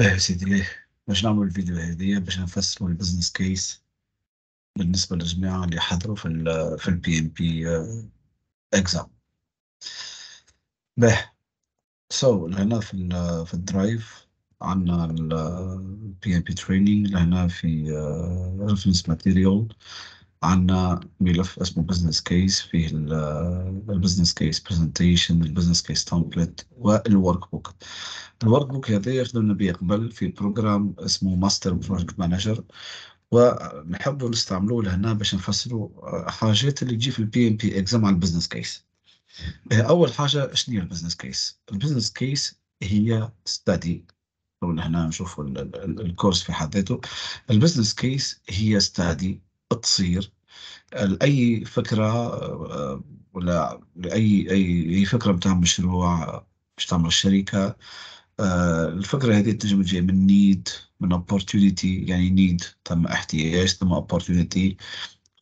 باه سيدي ليه باش نعمل الفيديو هذه باش نفسروا البزنس كيس بالنسبة للجماعة اللي حضروا في الـ في البي ام بي اكزام باه سو so, لهنا في الـ في الدرايف عندنا البي ام بي تريننج لهنا في ريفرنس آه، ماتيريال عندنا ملف اسمه بزنس كيس فيه البزنس كيس برزنتيشن البزنس كيس تمبلت والورك بوك الورك بوك هذا خدمنا به قبل في بروجرام اسمه ماستر بروجكت مانجر ونحبوا نستعملوه لهنا باش نفسروا آه، حاجات اللي تجي في البي ام بي اكزام على البزنس كيس اول حاجه شنو هي البزنس كيس البزنس كيس هي ستادي هنا نشوفوا الكورس في حد ذاته البزنس كيس هي ستادي تصير اي فكره آه، ولا لاي اي اي فكره بتعمل مشروع باش تعمل الشركه الفكره هذه تنجم تجي من نيد من opportunity يعني نيد ثم احتياج ثم opportunity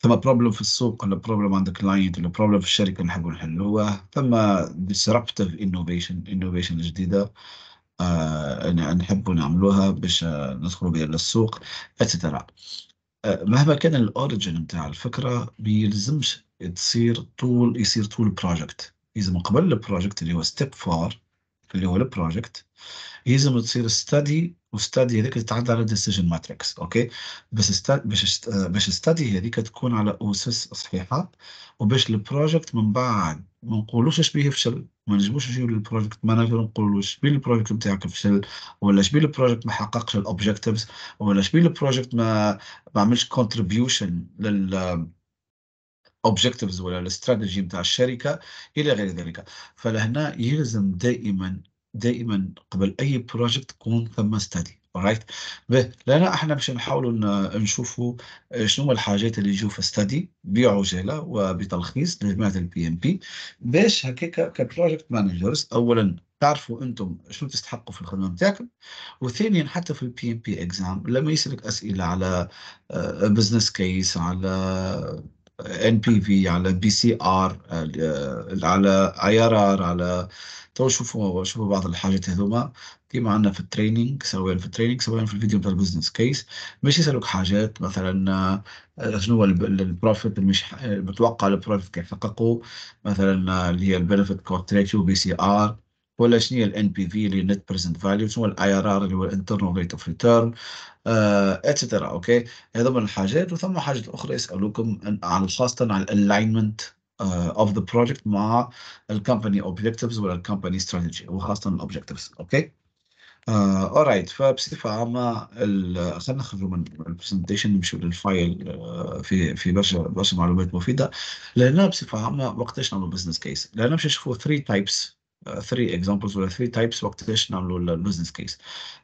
ثم بروبلم في السوق ولا بروبلم عند كلاينت ولا بروبلم في الشركه نحبوا نحلوها ثم ديسربتيف انوفيشن انوفيشن جديده آه نحبوا نعملوها باش ندخلوا بها للسوق اتسترا مهما كان الاوريجن نتاع الفكره بيلزمش تصير طول يصير طول بروجكت يلزم قبل البروجكت اللي هو ستيب فور اللي هو البروجكت لازم تصير ستادي وستادي هذيك تتعدى على ديسيجن ماتريكس اوكي باش باش باش ستادي هذيك تكون على اسس صحيحه وباش البروجكت من بعد ما نقولوش اش بيه فشل ما نجموش نجيو للبروجكت مانجر نقولو بيه البروجكت نتاعك فشل ولا اش بيه البروجكت ما حققش الاوبجيكتيفز ولا اش بيه البروجكت ما ما عملش كونتريبيوشن لل اوبجيكتيفز ولا الاستراتيجي نتاع الشركه الى غير ذلك فلهنا يلزم دائما دائما قبل اي بروجكت تكون ثم ستادي رايت لان احنا باش نحاولوا نشوفوا شنو هما الحاجات اللي يجوا في ستادي بعجاله وبتلخيص لجماعه البي ام بي باش هكاك كبروجكت مانجرز اولا تعرفوا انتم شنو تستحقوا في الخدمه نتاعكم وثانيا حتى في البي ام بي اكزام لما يسالك اسئله على بزنس آه، كيس على ان بي في على بي سي ار على اي ار ار على تو شوفوا شوفوا بعض الحاجات هذوما كيما عندنا في التريننج سواء في التريننج سواء في الفيديو بتاع البزنس كيس مش يسالوك حاجات مثلا آه، شنو هو البروفيت مش متوقع البروفيت حققوا مثلا آه، اللي هي البنفيت كونتريتيو بي سي ار ولا شنو هي الان بي في اللي نت بريزنت فاليو شنو هو الاي ار ار اللي هو الانترنال ريت اوف ريتيرن اتسترا اوكي هذو من الحاجات وثم حاجات اخرى يسالوكم عن خاصه على الالاينمنت اوف ذا بروجكت مع الكومباني اوبجيكتيفز ولا الكومباني ستراتيجي وخاصه الاوبجيكتيفز اوكي اورايت فبصفه عامه خلينا نخرجوا من البرزنتيشن نمشوا للفايل في في برشا برشا معلومات مفيده لان بصفه عامه وقتاش نعملوا بزنس كيس لان باش نشوفوا 3 تايبس 3 اكزامبلز ولا 3 تايبس وقتاش نعملوا البزنس كيس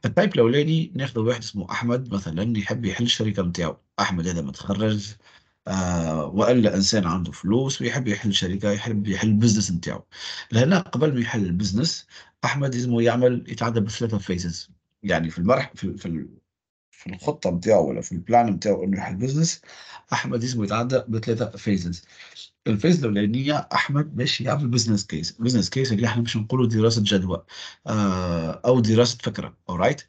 التايب الاولاني ناخذ واحد اسمه احمد مثلا يحب يحل الشركه نتاعو احمد هذا متخرج آه والا انسان عنده فلوس ويحب يحل شركه يحب يحل البزنس نتاعو لهنا قبل ما يحل البزنس احمد لازم يعمل يتعدى بثلاثه فيزز يعني في المرح في, في في الخطه بتاعه ولا في البلان بتاعه انه يروح البزنس احمد اسمه يتعدى بثلاثه فيزز الفيز الاولانيه احمد ماشي يعمل بزنس كيس بزنس كيس اللي احنا مش بنقوله دراسه جدوى آه، او دراسه فكره اورايت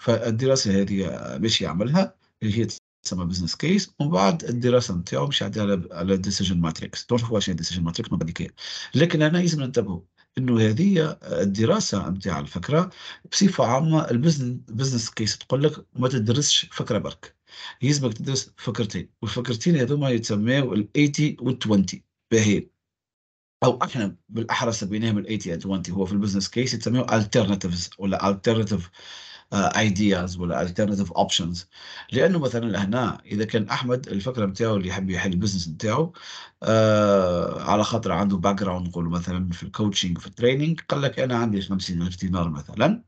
فالدراسه هذه ماشي يعملها اللي هي تسمى بزنس كيس ومن بعد الدراسه نتاعو مش يعدي على على ديسيجن ماتريكس تعرفوا واش هي ديسيجن ماتريكس ما مبدئيا لكن انا لازم ننتبهوا انه هذه الدراسه نتاع الفكره بصفه عامه البزنس كيس تقول لك ما تدرسش فكره برك يلزمك تدرس فكرتين والفكرتين هذوما ال80 وال20 باهي او احنا بالاحرى سميناهم وال 20 هو في البزنس كيس يسميو الترناتيفز ولا الترناتيف ايدياز آه، ولا الترناتيف اوبشنز لانه مثلا هنا اذا كان احمد الفكره نتاعو اللي يحب يحل البزنس نتاعو آه على خاطر عنده باك جراوند نقول مثلا في الكوتشنج في التريننج قال لك انا عندي 50000 دينار مثلا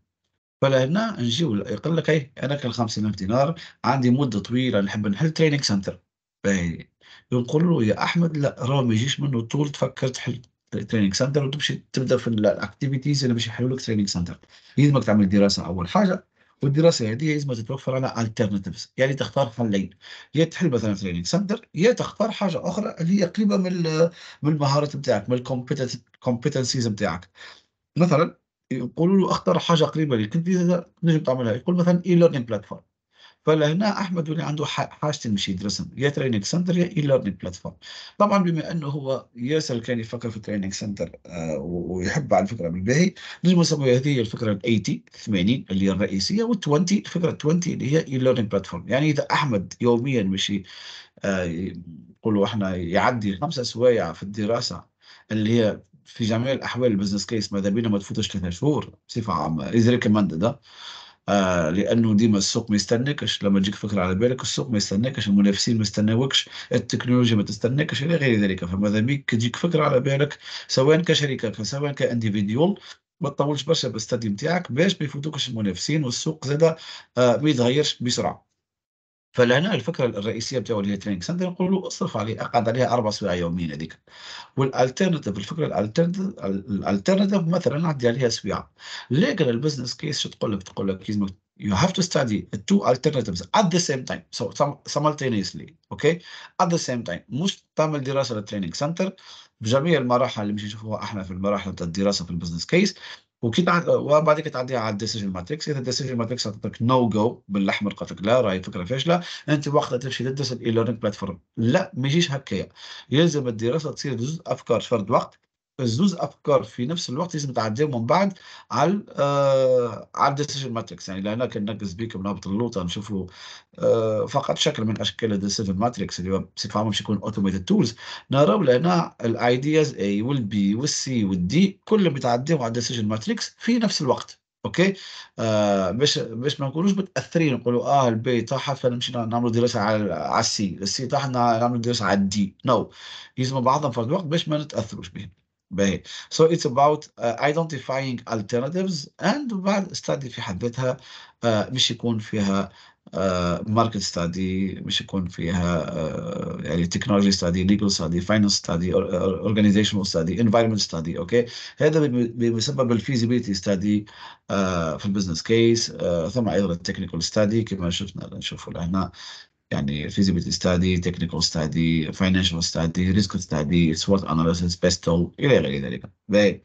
فلهنا نجيو يقول لك ايه انا كان 50000 دينار عندي مده طويله نحب نحل تريننج سنتر نقول له يا احمد لا راه ما يجيش منه طول تفكر تحل تريننج سنتر وتمشي تبدا في الاكتيفيتيز اللي باش يحلوا لك تريننج سنتر يلزمك تعمل دراسه اول حاجه والدراسه هذه لازم تتوفر على alternatives يعني تختار حلين يا تحل مثلا تريننج سنتر يا تختار حاجه اخرى اللي هي قريبه من من المهارات نتاعك من الكومبتنسيز نتاعك مثلا يقولوا له اختار حاجه قريبه لك انت تنجم تعملها يقول مثلا اي ليرنينج بلاتفورم فلهنا احمد اللي عنده حاجتين باش يدرسهم يا تريننج سنتر يا اي ليرنينغ بلاتفورم طبعا بما انه هو ياسر كان يفكر في التريننج سنتر آه ويحب على الفكره بالباهي نجم نسميو هذه الفكره ال 80 80 اللي هي الرئيسيه وال 20 الفكره 20 اللي هي اي ليرنينغ بلاتفورم يعني اذا احمد يوميا مشي نقولوا آه احنا يعدي خمسه سوايع في الدراسه اللي هي في جميع الاحوال البزنس كيس ماذا بينا ما تفوتش ثلاثة شهور بصفه عامه از ريكومندد آه لانه ديما السوق ما يستناكش لما تجيك فكره على بالك السوق ما يستناكش المنافسين ما يستناوكش التكنولوجيا ما تستناكش الى غير ذلك فماذا بيك تجيك فكره على بالك سواء كشركه سواء كانديفيديول ما تطولش برشا بالستادي نتاعك باش ما يفوتوكش المنافسين والسوق زاد آه ما يتغيرش بسرعه فلهنا الفكره الرئيسيه بتاعو اللي هي تريننج سنتر نقولوا اصرف عليه اقعد عليها اربع سوايع يوميا هذيك والالترناتيف الفكره الالترناتيف مثلا نعدي عليها سويعه لكن البزنس كيس شو تقول لك تقول لك لازمك you have to study two alternatives at the same time so simultaneously okay at the same time مش تعمل دراسه للتريننج سنتر بجميع المراحل اللي مش نشوفوها احنا في المراحل الدراسه في البزنس كيس وكي بعد وبعد بعد كي تعدي على الديسيجن ماتريكس اذا الديسيجن ماتريكس عطتك نو جو بالاحمر قالت لك لا راهي فكره فاشله انت وقتها تمشي تدرس الاي ليرنينغ بلاتفورم لا ما يجيش هكايا يلزم الدراسه تصير جزء افكار في فرد وقت زوز افكار في نفس الوقت لازم تعديهم من بعد على آه على الديسيجن ماتريكس يعني لهنا كان نركز بيكم رابط اللوطه نشوفوا آه فقط شكل من اشكال الديسيجن ماتريكس اللي بصفه عامه باش يكون اوتوميتد تولز نراو لهنا الايدياز اي والبي والسي والدي كلهم بتعديهم على الديسيجن ماتريكس في نفس الوقت اوكي آه باش باش ما نكونوش متاثرين نقولوا اه البي طاحت فنمشي نعملوا دراسه على على السي السي طاحت نعملوا دراسه على الدي نو no. يلزموا بعضهم في الوقت باش ما نتاثروش بهم باين سو اتس اباوت ايدنتيفاينج identifying اند بعد ستادي في حد ذاتها uh, مش يكون فيها ماركت uh, ستادي مش يكون فيها uh, يعني تكنولوجي ستادي ليجل ستادي فاينانس ستادي اورجانيزيشنال ستادي انفايرمنت ستادي اوكي هذا بسبب الفيزيبيليتي ستادي uh, في البزنس كيس uh, ثم ايضا التكنيكال ستادي كما شفنا نشوفوا لهنا يعني feasibility study, technical study, financial study, risk study, SWOT analysis, بيستول إلى غير ذلك.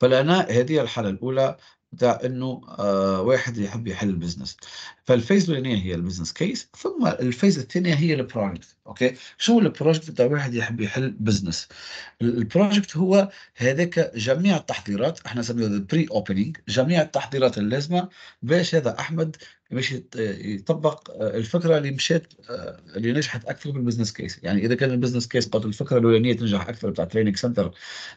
فلأنا هذه الحالة الأولى تاع انه آه واحد يحب يحل البزنس فالفيز الاولانيه هي البزنس كيس ثم الفيز الثانيه هي البروجكت اوكي شو البروجكت تاع واحد يحب يحل بزنس البروجكت هو هذاك جميع التحضيرات احنا نسميه البري اوبننج جميع التحضيرات اللازمه باش هذا احمد باش يطبق آه، الفكره اللي مشات آه، اللي نجحت اكثر في البزنس كيس يعني اذا كان البزنس كيس قلت الفكره الاولانيه تنجح اكثر بتاع تريننج سنتر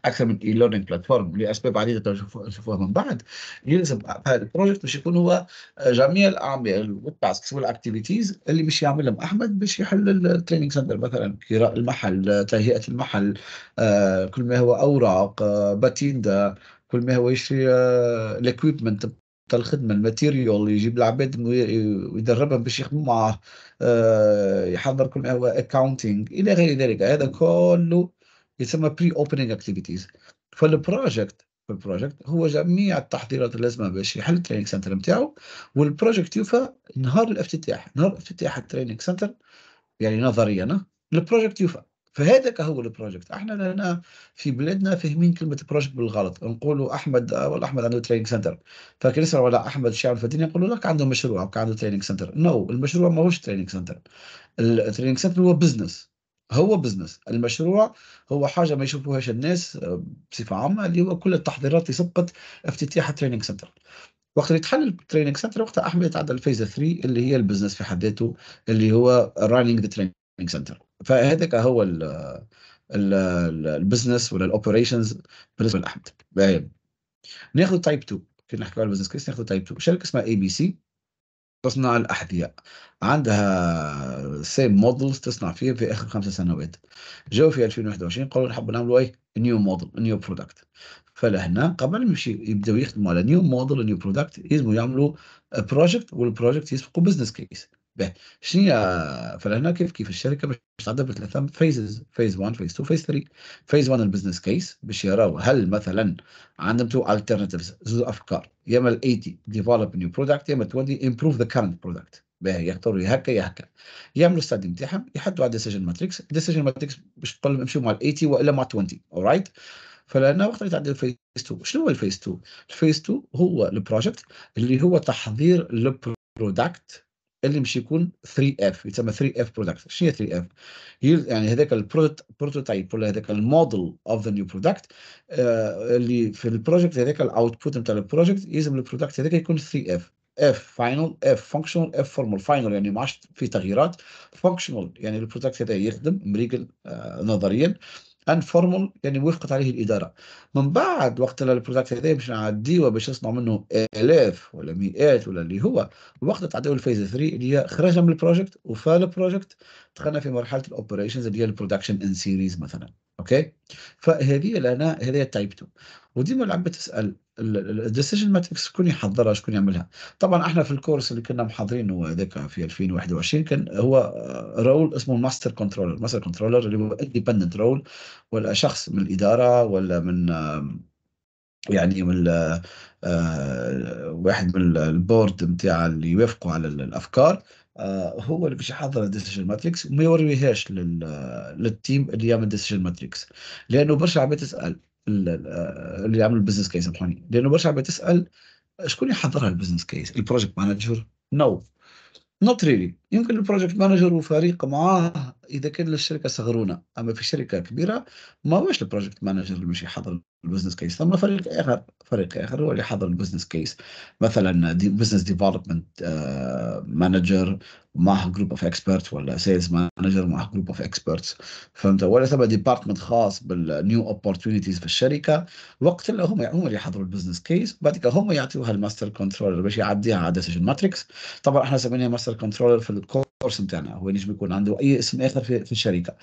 اكثر من اي ليرنينج بلاتفورم لاسباب عديده نشوفوها من بعد يلزم هذا البروجكت باش يكون هو آه، جميع الاعمال والتاسكس والاكتيفيتيز اللي باش يعملهم احمد باش يحل التريننج سنتر مثلا كراء المحل تهيئه المحل كل ما هو اوراق باتيندا كل ما هو يشتري الاكويبمنت تاع الخدمه الماتيريال يجيب العباد ويدربهم باش يخدموا معاه يحضر كل اكاونتينغ الى غير ذلك هذا كله يسمى بري اوبننج اكتيفيتيز فالبروجكت البروجكت هو جميع التحضيرات اللازمه باش يحل التريننج سنتر نتاعو والبروجكت يوفى نهار الافتتاح نهار افتتاح التريننج سنتر يعني نظريا البروجكت يوفى فهذاك هو البروجكت احنا هنا في بلادنا فاهمين كلمه بروجكت بالغلط نقولوا احمد ولا احمد عنده تريننج سنتر فكريسر ولا احمد في الدنيا يقولوا لك عنده مشروع او عنده تريننج سنتر نو no. المشروع ماهوش تريننج سنتر التريننج سنتر هو بزنس هو بزنس المشروع هو حاجة ما يشوفوهاش الناس بصفة عامة اللي هو كل التحضيرات سبقت افتتاح التريننج سنتر وقت اللي تحل التريننج سنتر وقتها احمد يتعدى الفيز 3 اللي هي البزنس في حد ذاته اللي هو رانينج ذا تريننج سنتر فهذاك هو ال ال البزنس ولا الاوبريشنز بالنسبه لاحمد طيب. ناخذ تايب 2 كي نحكي على البزنس كيس ناخذ تايب 2 شركه اسمها اي بي سي تصنع الأحذية عندها سيم مودلز تصنع فيها في آخر خمس سنوات جاو في 2021 قالوا نحب نعملوا أي نيو موديل نيو برودكت فلهنا قبل ما يبداو يخدموا على نيو موديل نيو برودكت يلزموا يعملوا بروجكت والبروجكت يسبقوا بزنس كيس به شنو فلهنا كيف كيف الشركه باش تعدى بثلاثه فيزز فيز 1 فيز 2 فيز 3 فيز 1 البزنس كيس باش يراو هل مثلا عندهم تو الترناتيفز زوز افكار يا اما 80 ديفلوب نيو برودكت يا اما 20 امبروف ذا كارنت برودكت باه يختاروا هكا يا هكا يعملوا ستادي نتاعهم يحطوا على ديسيجن ماتريكس ديسيجن ماتريكس باش تقول لهم امشوا مع ال 80 والا مع 20 اورايت فلهنا وقت اللي تعدي فيز 2 شنو هو الفيز 2 الفيز 2 هو البروجكت اللي هو تحضير البرودكت اللي مش يكون 3 f يتسمى 3 3F برودكت شنو هي 3 f هي يعني هذاك البروتوتايب ولا هذاك الموديل اوف ذا نيو برودكت اللي في البروجكت هذاك الاوتبوت نتاع البروجكت يلزم البرودكت هذاك يكون 3 f اف فاينل اف فانكشنال اف فورمال فاينل يعني ما عادش في تغييرات فانكشنال يعني البرودكت هذا يخدم مريقل آه نظريا ان فورمال يعني وافقت عليه الاداره من بعد وقت البرودكت هذا باش نعديه باش نصنع منه الاف ولا مئات ولا اللي هو وقت تعديو الفيز 3 اللي هي خرجنا من البروجكت وفال البروجكت دخلنا في مرحله الاوبريشنز اللي هي البرودكشن ان سيريز مثلا اوكي فهذه لنا هذه تايب 2 وديما العبه تسال الديسيجن ماتريكس شكون يحضرها شكون يعملها طبعا احنا في الكورس اللي كنا محضرينه هذاك في 2021 كان هو رول اسمه ماستر كنترولر ماستر كنترولر اللي هو اندبندنت رول ولا شخص من الاداره ولا من يعني من آه، واحد من البورد نتاع اللي يوافقوا على الافكار آه، هو اللي باش يحضر الديسيجن ماتريكس وما يوريهاش للتيم اللي يعمل ديسيجن ماتريكس لانه برشا عباد تسال اللي يعمل البزنس كيس الحين لانه عباد بتسال شكون يحضرها البزنس كيس البروجكت مانجر نو نوت ريلي يمكن البروجكت مانجر وفريق معاه اذا كان الشركه صغرونه اما في شركه كبيره ما هوش البروجكت مانجر اللي ماشي حاضر البزنس كيس ثم فريق اخر فريق اخر هو اللي حاضر البزنس كيس مثلا دي بزنس ديفلوبمنت مانجر معه جروب اوف اكسبرتس ولا سيلز مانجر معه جروب اوف اكسبرتس فهمت ولا ثم ديبارتمنت خاص بالنيو اوبورتونيتيز في الشركه وقت اللي هم هم اللي يحضروا البزنس كيس بعد كده هم يعطيوها الماستر كنترولر باش يعديها على ديسيجن ماتريكس طبعا احنا سميناها ماستر كنترولر في الكورس نتاعنا هو نجم يكون عنده اي اسم اخر في, في الشركه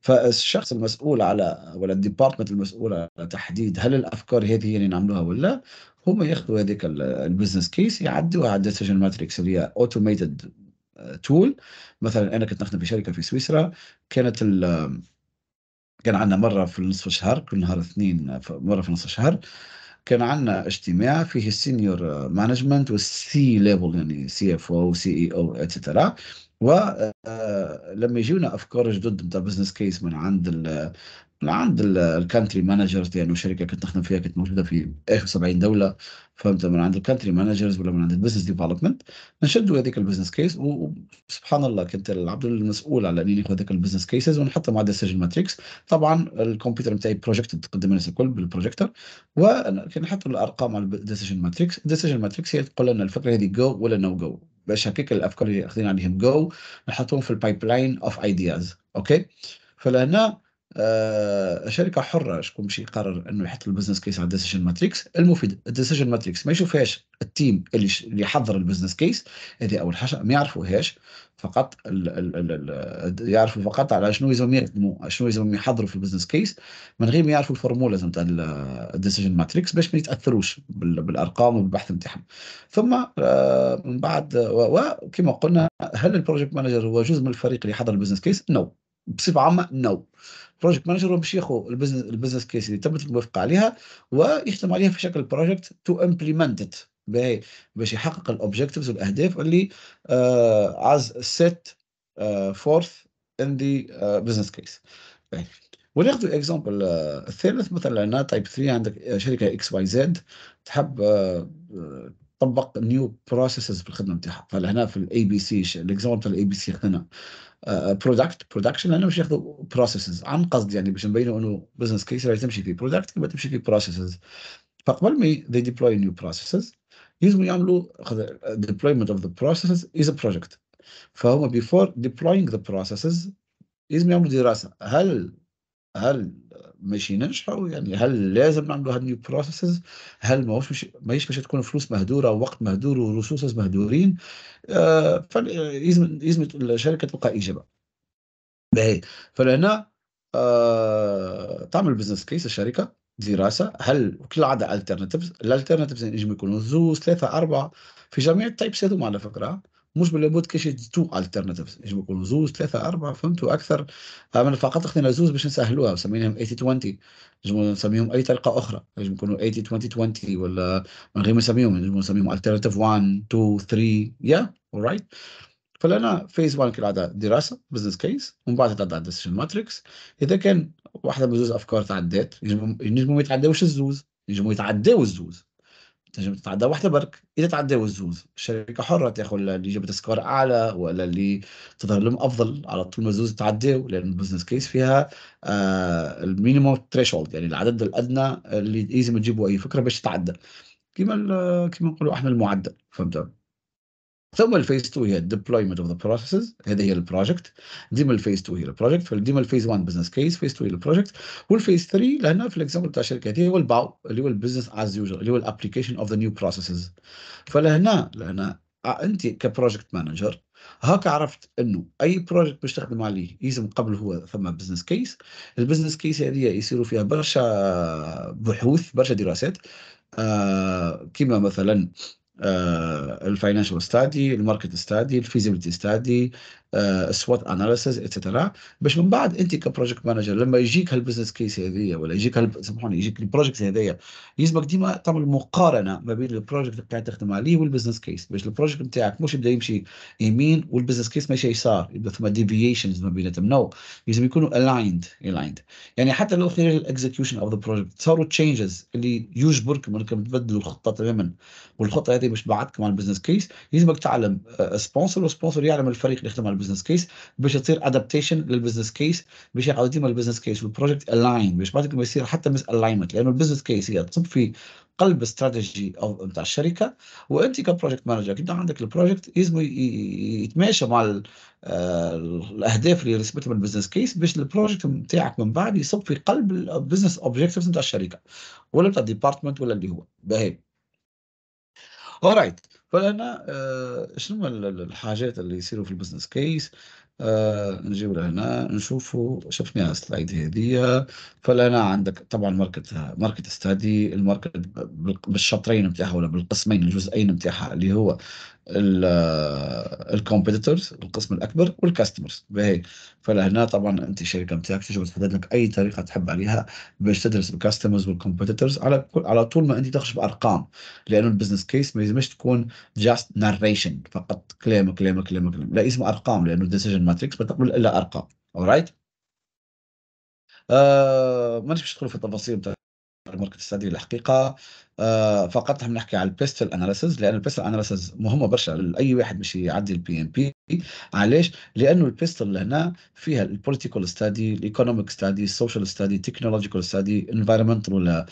فالشخص المسؤول على ولا الديبارتمنت المسؤول على تحديد هل الافكار هذه اللي نعملوها ولا هما ياخذوا هذيك البزنس كيس يعدوها على الديسيجن ماتريكس اللي هي اوتوميتد آه، تول مثلا انا كنت نخدم في شركه في سويسرا كانت كان عندنا مره في نصف الشهر كل نهار اثنين آه، مره في نصف الشهر كان عندنا اجتماع فيه السينيور مانجمنت والسي ليفل يعني سي اف او سي اي او اتسترا ولما يجونا افكار جدد نتاع بزنس كيس من عند عند الكانتري مانجرز يعني شركه كنت نخدم فيها كانت موجوده في اخر 70 دوله فهمت من عند الكانتري مانجرز ولا من عند البزنس ديفلوبمنت نشدوا هذيك البزنس كيس وسبحان الله كنت العبد المسؤول على اني ناخذ هذيك البزنس كيسز ونحطها مع ديسيجن ماتريكس طبعا الكمبيوتر نتاعي بروجكت تقدم لنا الكل بالبروجيكتور ونحط الارقام على الديسيجن ماتريكس الديسيجن ماتريكس هي تقول لنا الفكره هذه جو ولا نو no جو باش هكاك الافكار اللي اخذين عليهم جو نحطهم في البايب لاين اوف ايدياز اوكي فلهنا آه، شركه حره شكون باش يقرر انه يحط البزنس كيس على الديسيجن ماتريكس المفيد الديسيجن ماتريكس ما يشوفهاش التيم اللي اللي يحضر البزنس كيس هذه اول حاجه ما يعرفوهاش فقط الـ الـ الـ يعرفوا فقط على شنو يزوم يخدموا شنو يزوم يحضروا في البزنس كيس من غير ما يعرفوا الفورمولا نتاع الديسيجن ماتريكس باش ما يتاثروش بالارقام وبالبحث نتاعهم ثم آه، من بعد وكما قلنا هل البروجكت مانجر هو جزء من الفريق اللي يحضر البزنس كيس؟ نو no. بصفه عامه نو بروجكت مانجر هو باش ياخذ البزنس البزنس كيس اللي تمت الموافقه عليها ويخدم عليها في شكل بروجكت تو امبليمنت باش يحقق الاوبجيكتيفز والاهداف اللي عاز سيت فورث ان ذا بزنس كيس وناخذ اكزامبل الثالث مثلا عندنا تايب 3 عندك آه، شركه اكس واي زد تحب آه، آه، تطبق نيو بروسيسز في الخدمه نتاعها فهنا في الاي بي سي الاكزامبل تاع الاي بي سي هنا برودكت برودكشن لانه مش ياخذوا بروسيسز عن قصد يعني باش نبينوا انه بزنس كيس راهي تمشي في برودكت كما تمشي في بروسيسز فقبل ما they deploy new processes يلزموا يعملوا deployment of the processes is a project فهما before deploying the processes لازم يعملوا دراسه هل هل ماشي ننجحوا يعني هل لازم نعملوا هاد نيو بروسيسز هل ماهوش مش ماهيش باش تكون فلوس مهدوره ووقت مهدور وريسورسز مهدورين آه، فلازم لازم الشركه تلقى اجابه باهي فلهنا آه، تعمل بزنس كيس الشركه دراسه هل كل عدا الترناتيفز الالترناتيفز ينجم يكونوا زوج ثلاثه اربعه في جميع التايبس هذوما على فكره مش باللابد كاش تو الترناتيفز يجب يكونوا زوز ثلاثه اربعه فهمتوا اكثر انا فقط اخذنا زوز باش نسهلوها سميناهم 80 20 نجم نسميهم اي طريقه اخرى نجم يكونوا 80 20 20 ولا من غير ما نسميهم نجم نسميهم الترناتيف 1 2 3 يا اورايت فلنا فيز 1 كالعاده دراسه بزنس كيس ومن بعد تعدى ديسيشن ماتريكس اذا كان واحده من زوز افكار تعدات ينجموا ما يتعداوش الزوز ينجموا يتعداو الزوز تنجم تتعدى وحده برك اذا تعدى الزوز الشركه حره تاخذ اللي جابت سكور اعلى ولا اللي تظهر لهم افضل على طول ما الزوز يتعداو لان البزنس كيس فيها آه المينيموم ثريشولد يعني العدد الادنى اللي لازم تجيبوا اي فكره باش تتعدى كما كما نقولوا احنا المعدل فهمت ثم الفيز 2 هي deployment of the processes هذه هي البروجكت ديما الفيز 2 هي البروجكت فديما الفيز 1 بزنس كيس فيز 2 هي البروجكت والفيز 3 لهنا في الاكزامبل تاع الشركه هذه هو الباو اللي هو البزنس از يوجوال اللي هو الابليكيشن اوف ذا نيو بروسيسز فلهنا لهنا آه، انت كبروجكت مانجر هاك عرفت انه اي بروجكت باش تخدم عليه يلزم قبل هو ثم بزنس كيس البزنس كيس هذه يصيروا فيها برشا بحوث برشا دراسات آه كما مثلا آه، الفاينانشال ستادي الماركت ستادي الفيزيبيليتي ستادي سوات اناليسز اتسترا باش من بعد انت كبروجكت مانجر لما يجيك هالبزنس كيس هذيا ولا يجيك هال... سامحوني يجيك البروجكت هذيا يلزمك ديما تعمل مقارنه ما بين البروجكت اللي قاعد تخدم عليه والبزنس كيس باش البروجكت نتاعك مش يبدا يمشي يمين والبزنس كيس ماشي يسار يبدا ثم ديفيشنز ما بيناتهم نو لازم يكونوا الايند الايند يعني حتى لو في الاكزكيوشن اوف ذا بروجكت صاروا تشينجز اللي يجبركم انكم تبدلوا الخطه تماما والخطه هذه باش بعدكم على البزنس كيس يلزمك تعلم سبونسر آه، والسبونسر يعلم الفريق اللي يخدم على البزنس كيس باش تصير ادابتيشن للبزنس كيس باش يعاود ديما البزنس كيس والبروجكت الاين باش بعد ما يصير حتى مس الاينمنت لانه البزنس كيس هي تصب في قلب استراتيجي او نتاع الشركه وانت كبروجكت مانجر كي عندك البروجكت لازم يتماشى مع آه، الاهداف اللي رسمتها بالبزنس كيس باش البروجكت نتاعك من بعد يصب في قلب البزنس اوبجيكتيفز نتاع الشركه ولا نتاع الديبارتمنت ولا اللي هو باهي اورايت فانا آه، شنو الحاجات اللي يصيروا في البزنس كيس آه نجيو لهنا نشوفوا شفنا السلايد هذه فلهنا عندك طبعا ماركت ماركت ستادي الماركت بالشطرين نتاعها ولا بالقسمين الجزئين نتاعها اللي هو الكومبيتيتورز آه، القسم الاكبر والكاستمرز باهي فلهنا طبعا انت الشركه نتاعك تجي تحدد لك اي طريقه تحب عليها باش تدرس الكاستمرز والكومبيتيتورز على كل على طول ما انت تخش بارقام لانه البزنس كيس ما يلزمش تكون جاست ناريشن فقط كليم كليم كليم كليم لا اسمه ارقام لانه ديسيجن ماتريكس بتقبل الا ارقام اورايت آه، ما نمشيش ندخل في التفاصيل بتاع الماركت ستادي الحقيقه آه فقط هم نحكي على البيستل اناليسز لان البيستل اناليسز مهمه برشا لاي واحد باش يعدي البي ام بي علاش لانه البيستل هنا فيها البوليتيكال ستادي الايكونوميك ستادي السوشيال ستادي التكنولوجيكال ستادي انفايرمنتال ولا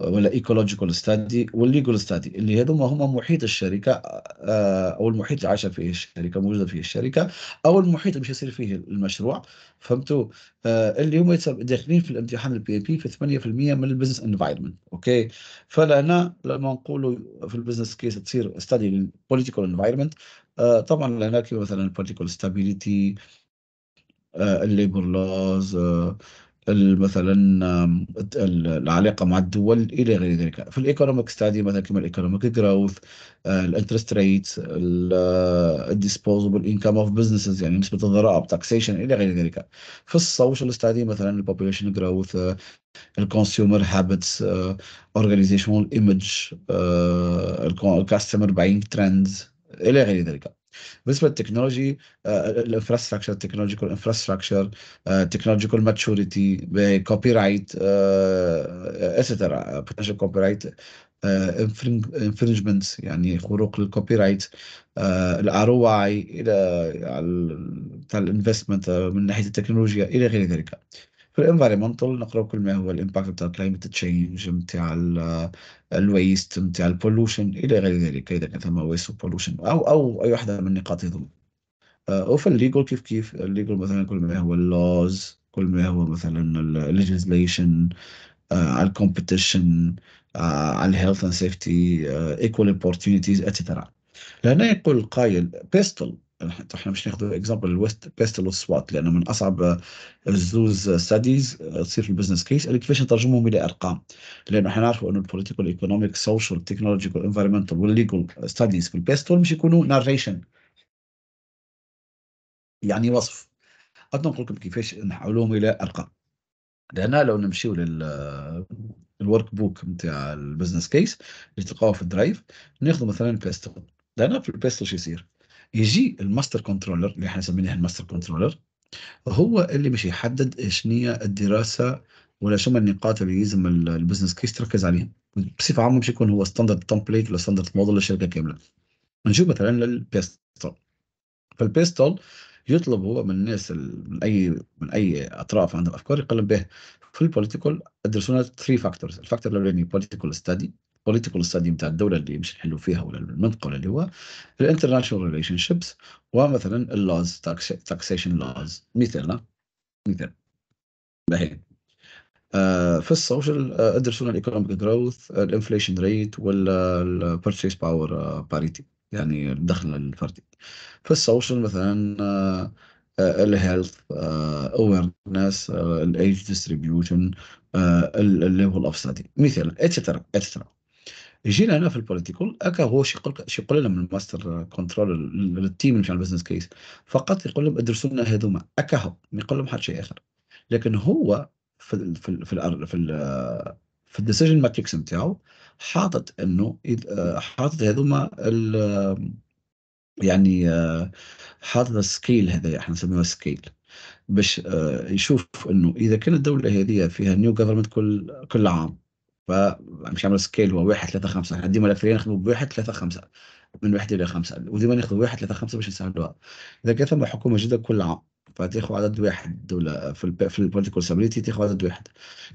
ولا ايكولوجيكال ستادي والليجل ستادي اللي هذوما هما محيط الشركه آه، او المحيط اللي عايشه فيه الشركه موجوده فيه الشركه او المحيط اللي باش يصير فيه المشروع فهمتوا آه، اللي هما داخلين في الامتحان البي بي في 8% من البزنس انفايرمنت اوكي فلهنا لما نقولوا في البزنس كيس تصير ستادي للبوليتيكال انفايرمنت طبعا لهنا كيما مثلا البوليتيكال ستابيليتي الليبر لوز مثلا العلاقه مع الدول الى غير ذلك في الايكونوميك ستادي مثلا كما الايكونوميك جروث آه، الانترست ريت الديسبوزبل انكم اوف بزنسز يعني نسبه الضرائب تاكسيشن الى غير ذلك في السوشيال ستادي مثلا البوبيليشن جروث الكونسيومر هابتس اورجانيزيشنال ايمج الكاستمر باينج ترندز الى غير ذلك بالنسبه للتكنولوجي آه، الانفراستراكشر تكنولوجيكال انفراستراكشر تكنولوجيكال ماتشوريتي كوبي رايت اتسترا بوتنشال كوبي رايت انفرنجمنت يعني خروق للكوبي رايت الار او اي الى تاع الانفستمنت آه، من ناحيه التكنولوجيا الى غير ذلك في الانفايرمنتال نقرأ كل ما هو الامباكت بتاع كلايمت تشينج نتاع الويست نتاع البولوشن الى غير ذلك اذا كان ثم ويست وبولوشن او او اي واحده من نقاط يضم آه، وفي الليجل كيف كيف الليجل مثلا كل ما هو اللوز كل ما هو مثلا الليجيزليشن على الكومبيتيشن على الهيلث اند سيفتي ايكوال اوبورتونيتيز اتسترا لهنا يقول القائل بيستل احنا مش ناخذ اكزامبل الويست بيستل والسوات لانه من اصعب آه، الزوز ستاديز آه، آه، تصير في البزنس كيس كيفاش نترجمهم الى ارقام لانه احنا نعرفوا انه البوليتيكال ايكونوميك سوشيال تكنولوجيكال انفيرمنتال والليجل ستاديز في البيستول مش يكونوا ناريشن يعني وصف قد نقول لكم كيفاش نحولوهم الى ارقام لهنا لو نمشيو لل الورك بوك نتاع البزنس كيس اللي تلقاوه في الدرايف ناخذ مثلا البيستول لهنا في البيستول شو يصير يجي الماستر كنترولر اللي احنا سميناها الماستر كنترولر هو اللي باش يحدد شنو هي الدراسه ولا شو النقاط اللي يلزم البزنس كيس تركز عليهم بصفه عامه باش يكون هو ستاندرد تمبليت ولا ستاندرد موديل للشركه كامله نشوف مثلا للبيستول فالبيستول يطلب هو من الناس من اي من اي اطراف عندهم افكار يقلب به في البوليتيكال ادرسونا 3 فاكتورز الفاكتور الاولاني بوليتيكال ستادي البوليتيكال ستادي نتاع الدوله اللي مش نحلوا فيها ولا المنطقه ولا اللي هو الانترناشونال ريليشن شيبس ومثلا اللوز تاكسيشن لوز مثالنا مثال باهي في السوشيال آه درسونا الايكونوميك جروث الانفليشن ريت ولا البيرتشيس باور باريتي يعني الدخل الفردي في السوشيال مثلا الهيلث اويرنس الايج ديستريبيوشن الليفل اوف ستادي مثلا اتسترا اتسترا جينا هنا في البوليتيكال اكا هو شي يقول شي يقول لنا من الماستر كنترول للتيم نتاع البزنس كيس فقط يقول لهم ادرسوا لنا هذوما اكا هو ما يقول لهم حتى شيء اخر لكن هو في الـ في الـ في الـ في, الـ في الديسيجن ماتريكس نتاعو حاطط انه آه، حاطط هذوما يعني آه، حاطط السكيل هذا احنا نسميوه سكيل باش آه، يشوف انه اذا كانت الدوله هذه فيها نيو جفرمنت كل كل عام فمش عامل سكيل هو 1 3 5 ديما الالفيه نخدموا ب 1 3 5 من واحد الى خمسه وديما ناخذ واحد ثلاثه خمسه باش نساعدوها اذا كان ثم حكومه جديده كل عام فتاخذ عدد واحد ولا في ال في البوليتيكال سابيليتي تاخذ عدد واحد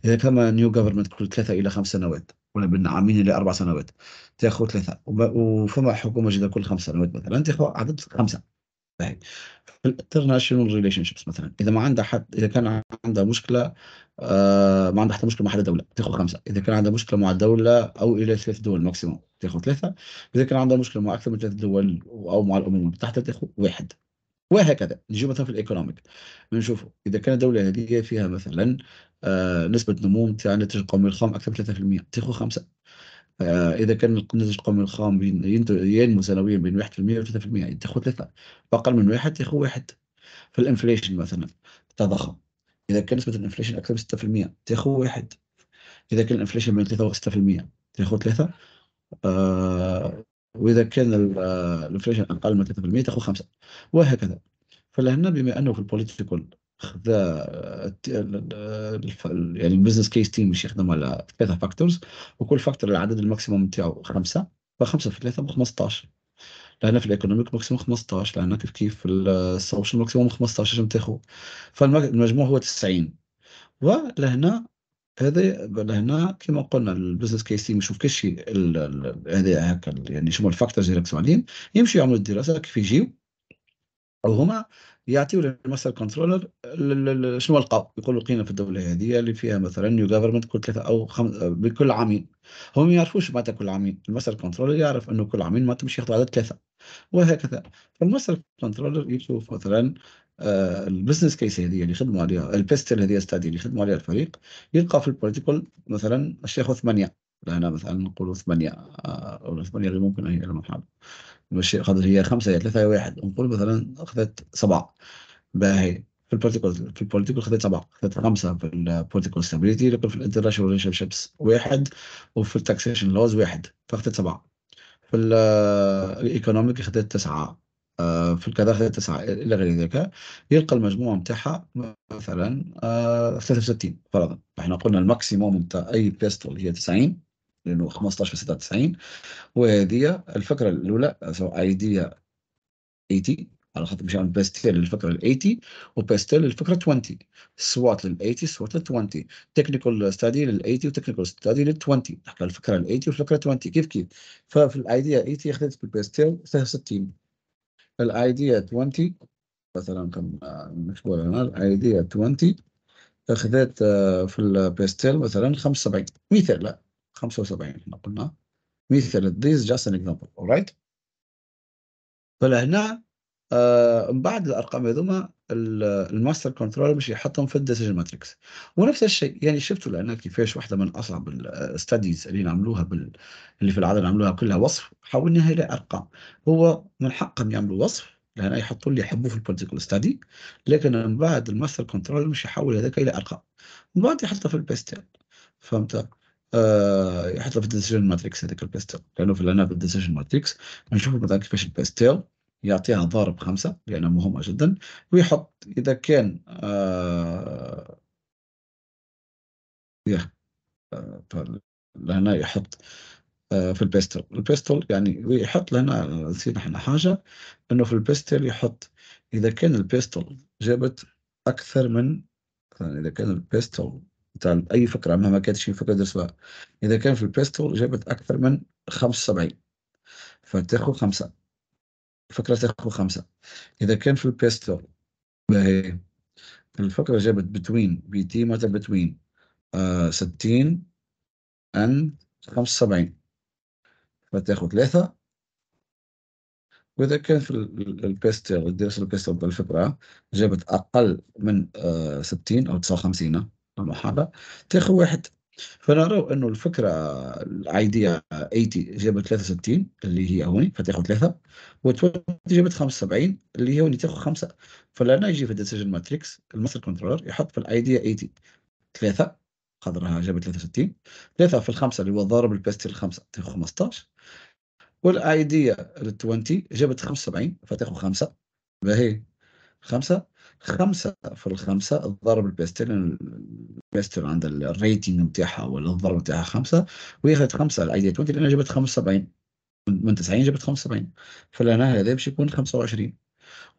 اذا كان نيو جفرمنت كل ثلاثه الى خمس سنوات ولا بين عامين الى اربع سنوات تاخذ ثلاثه وفما حكومه جديده كل خمس سنوات مثلا تاخذ عدد خمسه طيب. في الانترناشونال ريليشن شيبس مثلا اذا ما عندها حد اذا كان عندها مشكله آه، ما عندها حتى مشكله مع حدا دوله تاخذ خمسه اذا كان عندها مشكله مع دوله او الى ثلاث دول ماكسيموم تاخذ ثلاثه اذا كان عندها مشكله مع اكثر من ثلاث دول او مع الامم المتحده تاخذ واحد وهكذا نجي مثلا في الايكونوميك بنشوفوا اذا كانت الدوله هذه فيها مثلا آه، نسبه نمو تاع الناتج القومي الخام اكثر من 3% تاخذ خمسه آه، اذا كان الناتج القومي الخام ينمو سنويا بين 1% و 3% تاخذ ثلاثه واقل من واحد تاخذ واحد في الانفليشن مثلا التضخم اذا كان نسبه الانفليشن اكثر من 6% تاخذ واحد اذا كان الانفليشن بين 3 و 6% تاخذ ثلاثه آه، واذا كان آه، الانفليشن اقل من 3% تاخذ خمسه وهكذا فلهنا بما انه في البوليتيكال خذا آه، يعني البزنس كيس تيم باش يخدم على ثلاثه فاكتورز وكل فاكتور العدد الماكسيموم نتاعو خمسه فخمسه في ثلاثه ب 15 لان في الايكونوميك ماكسيموم 15 لان كيف كيف في السوشيال ماكسيموم 15 عشان تاخذ فالمجموع هو 90 ولهنا هذا لهنا كما قلنا البزنس كيس تيم يشوف كل شيء هذا هكا يعني شنو الفاكتورز اللي ركزوا عليهم يمشي يعملوا الدراسه كيف يجيو وهما يعطيو للماستر كنترولر شنو القاو يقولوا لقينا في الدوله هذه اللي فيها مثلا نيو جفرمنت كل ثلاثه او خم... بكل عامين هم ما يعرفوش معناتها كل عامين الماستر كنترولر يعرف انه كل عامين ما تمشي ياخذوا عدد ثلاثه وهكذا فالماستر كنترولر يشوف مثلا آه، البزنس كيس هذه اللي خدموا عليها البيستل هذه اللي خدموا عليها الفريق يلقى في البوليتيكال مثلا الشيخ ثمانيه هنا مثلا نقول ثمانية آه، أو ثمانية غير ممكنة هي المحال ماشي قدر هي خمسة هي ثلاثة هي واحد نقول مثلا خذت سبعة باهي في البارتيكل في البارتيكل خذت سبعة خذت خمسة في البارتيكل ستابيليتي لكن في الانترناشونال ريليشن شيبس واحد وفي التاكسيشن لوز واحد فخذت سبعة في الايكونوميك آه، خذت تسعة آه، في الكذا خذت تسعة إلى غير ذلك يلقى المجموع نتاعها مثلا 63 فرضا احنا قلنا الماكسيموم نتاع أي بيستول هي 90 لانه 15 في 96 وهذه الفكره الاولى سو ايديا 80 على خاطر عامل باستيل للفكره ال 80 وباستيل للفكره 20 سوات لل 80 سوات لل 20 تكنيكال ستادي لل 80 وتكنيكال ستادي لل 20 نحكي الفكره ال 80 والفكره 20 كيف كيف ففي الايديا 80 في بالباستيل 63 الايديا 20 مثلا كم مشغول هنا الايديا 20 اخذت آه، في الباستيل مثلا 75 مثال لا 75 احنا قلنا مثل this just an example alright فلهنا آه من بعد الارقام هذوما الماستر كنترول باش يحطهم في الديسيجن ماتريكس ونفس الشيء يعني شفتوا لان كيفاش واحده من اصعب الستاديز آه، اللي نعملوها بال... اللي في العاده نعملوها كلها وصف حولناها الى ارقام هو من حقهم يعملوا وصف لهنا يحطوا اللي يحبوه في البوليتيكال ستادي لكن من بعد الماستر كنترول مش يحول هذاك الى ارقام من بعد يحطها في البيستال فهمت آه، يحطها في الديسيجن ماتريكس هذاك البيستيل لانه في لنا في الديسيجن ماتريكس نشوف مثلا كيفاش البيستيل يعطيها ضارب خمسة لأنها يعني مهمة جدا ويحط إذا كان آه, آه، لهنا يحط آه، في البيستل البيستل يعني ويحط لهنا نسينا احنا حاجة انه في البيستل يحط اذا كان البيستل جابت اكثر من اذا كان البيستل بتاع اي فكره مهما كانت شيء فكره درسوها اذا كان في البيستول جابت اكثر من 75 فتاخذ خمسه فكره تاخذ خمسه اذا كان في البيستول باهي الفكره جابت بتوين بي تي متى بتوين 60 اند 75 فتاخذ ثلاثه وإذا كان في البيستر الدراسة البيستر الفكرة جابت أقل من آه، ستين أو تسعة وخمسين محابة تاخذ واحد فنراو انه الفكره العادية 80 جابت 63 اللي هي هوني فتاخذ ثلاثه و 20 جابت 75 اللي هي هوني تاخذ خمسه فلانا يجي في الديسيجن ماتريكس الماستر كنترولر يحط في الايديا 80 ثلاثه خضرها جابت 63 ثلاثه في الخمسه اللي هو ضارب البيستي الخمسه تاخذ 15 والايديا 20 جابت 75 فتاخذ خمسه باهي خمسه خمسة في الخمسة الضرب البيستل البيستل عند الريتنج نتاعها ولا الضرب نتاعها خمسة وهي خدت خمسة الايديا 20 لأنها جابت 75 من 90 جابت 75 فلانها هذا باش يكون 25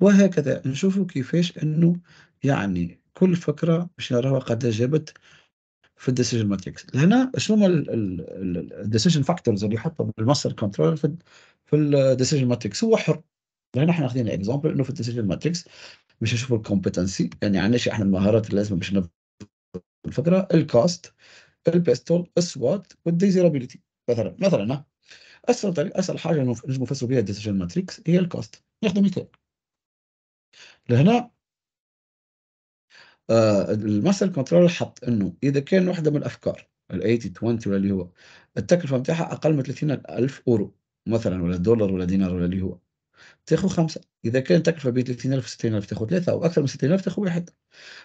وهكذا نشوفوا كيفاش انه يعني كل فكرة باش نراها قد جابت في الديسيجن ماتريكس هنا شنو هما الديسيجن فاكتورز اللي يحطهم الماستر كنترول في الديسيجن ماتريكس هو حر هنا احنا اخذين اكزامبل انه في الديسيجن ماتريكس مش هشوف الكومبتنسي يعني عندناش احنا المهارات اللازمه مش الفكره الكاست البيستول السوات والديزيرابيلتي مثلا مثلا اسهل طريقه اسهل حاجه نجم نفسر بها الديسيجن ماتريكس هي الكاست ناخذ مثال لهنا آه، الماستر كنترول حط انه اذا كان واحده من الافكار ال 80 20 ولا اللي هو التكلفه نتاعها اقل من 30000 اورو مثلا ولا دولار ولا دينار ولا اللي هو تاخذ خمسه اذا كان تكلفه بين 30000 و 60000 تاخذ ثلاثه اكثر من 60000 تاخذ واحد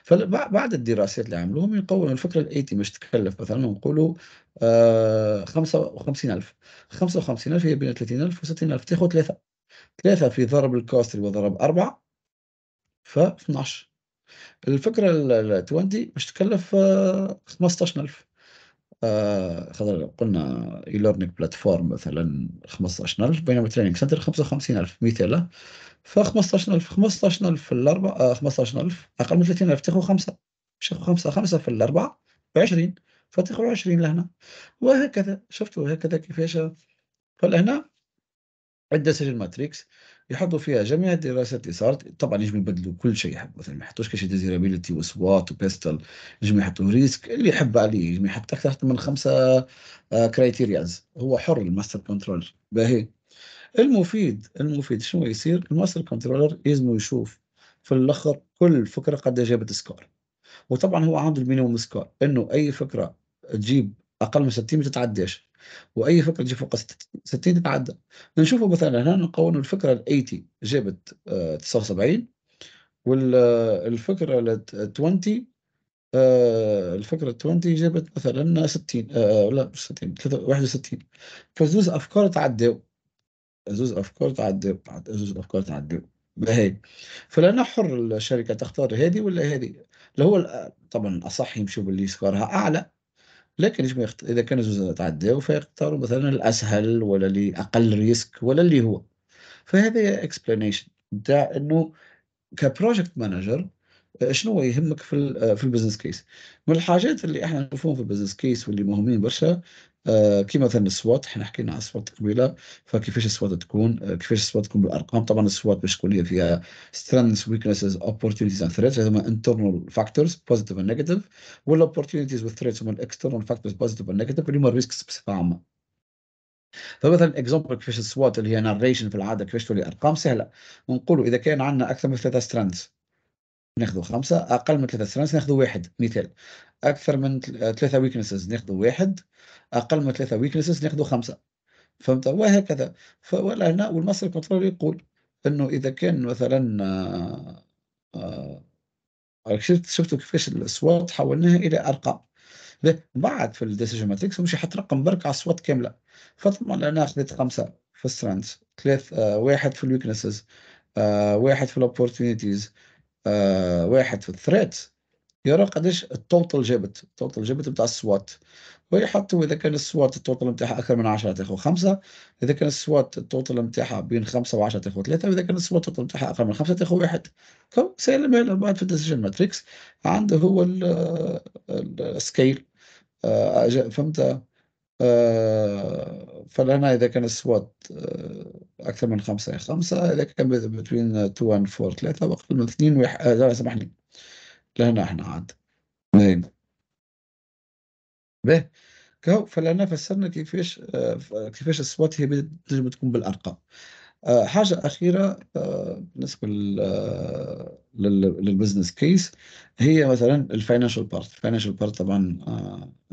فبعد الدراسات اللي عملوهم يقولوا الفكره الايتي مش تكلف مثلا نقولوا 55000 55000 هي بين 30000 و 60000 تاخذ ثلاثه ثلاثه في ضرب الكوست اللي هو ضرب اربعه ف 12 الفكره ال 20 مش تكلف 15000 آه، آه، خضر قلنا اي ليرنينج بلاتفورم مثلا 15000 بينما تريننج سنتر 55000 مثال ف 15000 15000 في الاربع 15000 آه، اقل من 30000 تاخذ خمسه تاخذ خمسه خمسه في الاربعه ب 20 فتاخذ 20 لهنا وهكذا شفتوا هكذا كيفاش فلهنا عندنا سجل ماتريكس يحطوا فيها جميع الدراسات اللي صارت طبعا يجب يبدلوا كل شيء يحب مثلا ما يحطوش كاش ديزيرابيلتي وسوات وبيستل يجب يحطوا ريسك اللي يحب عليه يجب يحط اكثر من خمسه كرايتيرياز آه، هو حر الماستر كنترول باهي المفيد المفيد شنو يصير الماستر كنترولر يلزمه يشوف في الاخر كل فكره قد جابت سكور وطبعا هو عنده المينيموم سكور انه اي فكره تجيب اقل من 60 ما تتعداش واي فكره تجي فوق 60 تتعدى نشوفوا مثلا هنا نقول الفكره ال 80 جابت 79 آه، والفكره آه، ال 20 آه، الفكره ال 20 جابت مثلا 60 لا مش 60 61 فزوز افكار تعدوا زوز افكار تعدوا زوز افكار تعدوا بهي فلان حر الشركه تختار هذه ولا هذه اللي هو طبعا الاصح يمشوا باللي سكورها اعلى لكن ما يخت... اذا كانوا زوج تعداو فيختاروا مثلا الاسهل ولا اللي اقل ريسك ولا اللي هو فهذا اكسبلانيشن تاع انه كبروجكت مانجر شنو يهمك في في البزنس كيس من الحاجات اللي احنا نشوفهم في البزنس كيس واللي مهمين برشا آه كي مثلا السوات حنا حكينا على السوات قبيله فكيفاش السوات تكون آه كيفاش السوات تكون بالارقام طبعا السوات باش تكون فيها سترينث ويكنسز اوبورتونيتيز اند ثريتس هذوما انترنال فاكتورز بوزيتيف اند نيجاتيف ولا والثريتس هما الاكسترنال فاكتورز بوزيتيف اند نيجاتيف اللي هما الريسكس بصفه عامه فمثلا اكزامبل كيفاش السوات اللي هي ناريشن في العاده كيفاش تولي ارقام سهله ونقولوا اذا كان عندنا اكثر من ثلاثه سترينث ناخذ خمسه اقل من ثلاثه سترينث ناخذ واحد مثال اكثر من آه، ثلاثه ويكنسز ناخذ واحد اقل من ثلاثه ويكنسز ناخذ خمسه فهمت وهكذا فوالا هنا والمصر كنترول يقول انه اذا كان مثلا آه، آه، شفت شفتوا كيفاش الاصوات حولناها الى ارقام بعد في الديسيجن ماتريكس مش يحط رقم برك على الصوت كامله فطبعا انا اخذت خمسه في السترانس ثلاث آه واحد في الويكنسز آه واحد في الاوبورتونيتيز آه واحد في الثريتس يرى قداش التوتال جابت التوتال جابت بتاع السوات ويحطوا اذا كان السوات التوتال نتاعها اكثر من 10 تاخذ خمسه اذا كان السوات التوتال نتاعها بين خمسه و10 تاخذ ثلاثه واذا كان السوات التوتال نتاعها اقل من خمسه تاخذ واحد سالم هذا بعد في الديسيجن ماتريكس عنده هو السكيل آه، فهمت آه، فلهنا اذا كان السوات آه، اكثر من خمسه خمسه اذا كان بين 2 و 4 ثلاثه واقل من 2 1 سامحني لا نحن عاد نعم به كهو فلانا فسرنا كيفاش آه، كيفاش الصوت هي تنجم تكون بالارقام آه، حاجه اخيره آه، بالنسبه للبزنس كيس هي مثلا الفاينانشال بارت الفاينانشال بارت طبعا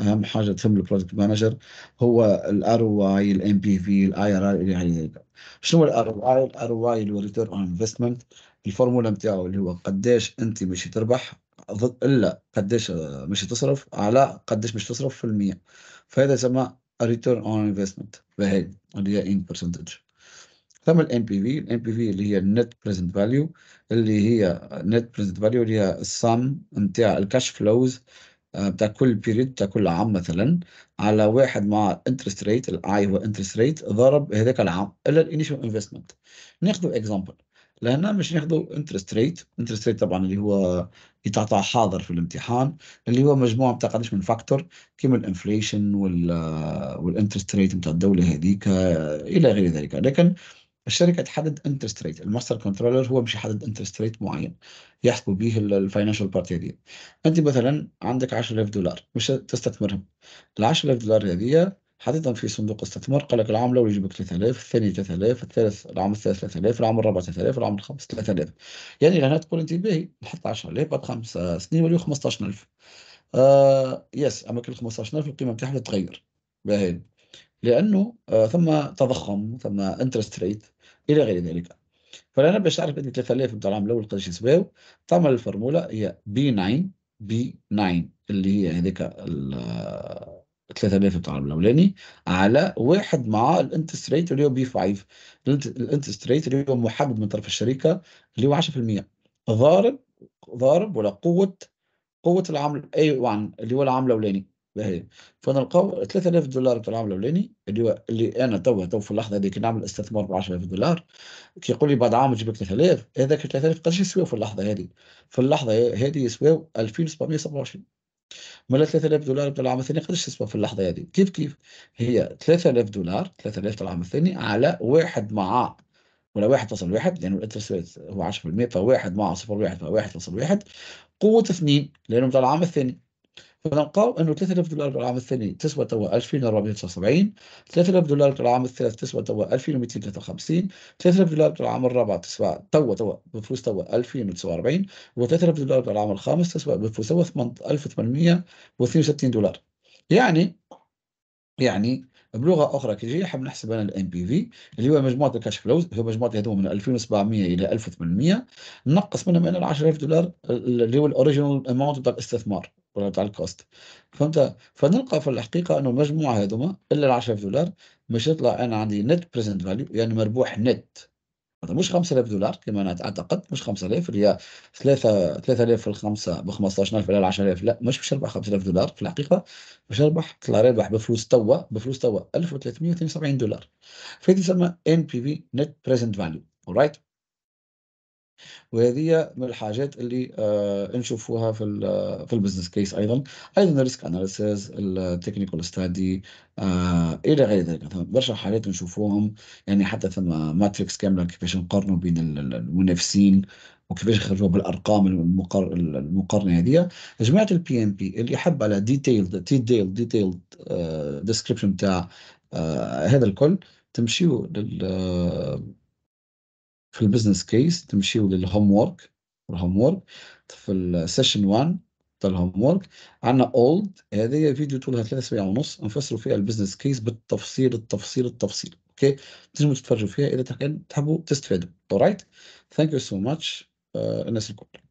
اهم حاجه تهم البروجكت مانجر هو الار او اي الام بي في الاي ار اي الى شنو الار او اي الار او اي اللي هو اون انفستمنت الفورمولا نتاعو اللي هو قداش انت باش تربح ضد الا قديش آه، مش تصرف على آه، قديش مش تصرف في المية فهذا يسمى ريتيرن اون انفستمنت باهي اللي هي ان برسنتج ثم الام بي في الام بي في اللي هي النت بريزنت فاليو اللي هي النت بريزنت فاليو اللي هي السم نتاع الكاش آه، فلوز بتاع كل بيريد بتاع كل عام مثلا على واحد مع انترست ريت الاي هو انترست ريت ضرب هذاك العام الا الانيشال انفستمنت ناخذ اكزامبل لان مش ناخذوا انترست ريت انترست ريت طبعا اللي هو يتعطى حاضر في الامتحان اللي هو مجموعه آه، بتاع قديش من فاكتور كيما الانفليشن وال والانترست ريت نتاع الدوله هذيك آه، الى غير ذلك لكن الشركه تحدد انترست ريت الماستر كنترولر هو مش يحدد انترست ريت معين يحسبوا به الفاينانشال بارتي هذه انت مثلا عندك 10000 دولار مش تستثمرهم ال 10000 دولار هذه حديثا في صندوق استثمار قال لك العام الأول يجيبك 3000 الثاني 3000 الثالث العام الثالث 3000 العام الرابع 3000 العام الخامس 3000 يعني لهنا تقول أنت باهي نحط 10000 بعد خمس سنين وليو 15000 آه يس أما كل 15000 القيمة نتاعها تتغير باهي لأنه آه ثم تضخم ثم انترست ريت إلى غير ذلك فأنا باش تعرف أنت 3000 نتاع العام الأول قداش يسباو تعمل الفورمولا هي بي 9 بي 9 اللي هي هذيك 3000 بتاع الاولاني على واحد مع الانترست ريت اللي هو بي 5 الانترست ريت اللي هو محدد من طرف الشركه اللي هو 10% ضارب ضارب ولا قوه قوه العمل اي 1 اللي هو العمل الاولاني باهي فنلقاو 3000 دولار بتاع العمل الاولاني اللي هو اللي انا تو تو في اللحظه هذيك نعمل استثمار ب 10000 دولار كي يقول لي بعد عام تجيب 3000 هذاك 3000 قداش يسواو في اللحظه هذه في اللحظه هذه يسواو 2727 مالا 3000$ العام الثاني قداش تسوى في اللحظه هذه كيف كيف هي 3000 دولار 3000 العام الثاني على واحد مع ولا واحد فاصل واحد لأنه الانترست ريت هو 10% فواحد مع صفر واحد فواحد فاصل واحد قوة اثنين لأنه بتاع العام الثاني فلقوا انه 3000 دولار العام الثاني تسوى توا 2479 3000 دولار العام الثالث تسوى توا 2253 3000 دولار العام الرابع تسوى توا توا بفلوس توا 2049 و 3000 دولار العام الخامس تسوى بفلوس توا 1862 دولار يعني يعني بلغه اخرى كي نجي نحب نحسب انا الام بي في اللي هو مجموعه الكاش فلوز هو مجموعه هذوما من 2700 الى 1800 نقص منهم انا 10000 دولار اللي هو الاوريجينال اماونت تاع الاستثمار ولا نتاع الكوست فهمت فنلقى في الحقيقه انه المجموعه هذوما الا ال 10000 دولار باش يطلع انا عندي نت بريزنت فاليو يعني مربوح نت هذا مش 5000 دولار كما انا اعتقد مش 5000 اللي هي 3 3000 في الخمسه ب 15000 ولا 10000 لا مش باش نربح 5000 دولار في الحقيقه باش نربح طلع رابح بفلوس توا بفلوس توا 1372 دولار فهذه تسمى ان بي في نت بريزنت فاليو اورايت وهذه من الحاجات اللي آه نشوفوها في الـ في البزنس كيس ايضا ايضا الريسك اناليسيز التكنيكال ستادي آه الى غير ذلك برشا حالات نشوفوهم يعني حتى ثم ماتريكس كامله كيفاش نقارنوا بين المنافسين وكيفاش يخرجوا بالارقام المقر... المقارنه هذه جماعه البي ام بي اللي يحب على ديتيلد ديتيلد ديتيلد ديسكريبشن تاع هذا الكل تمشيو لل آه، في البزنس كيس تمشيو للهوم وورك الهوم وورك في السيشن 1 تاع الهوم وورك عندنا اولد هذه فيديو طولها ثلاث سوايع ونص نفسروا فيها البزنس كيس بالتفصيل التفصيل التفصيل اوكي تنجموا تتفرجوا فيها اذا تحبوا تستفادوا اورايت ثانك يو سو ماتش الناس الكل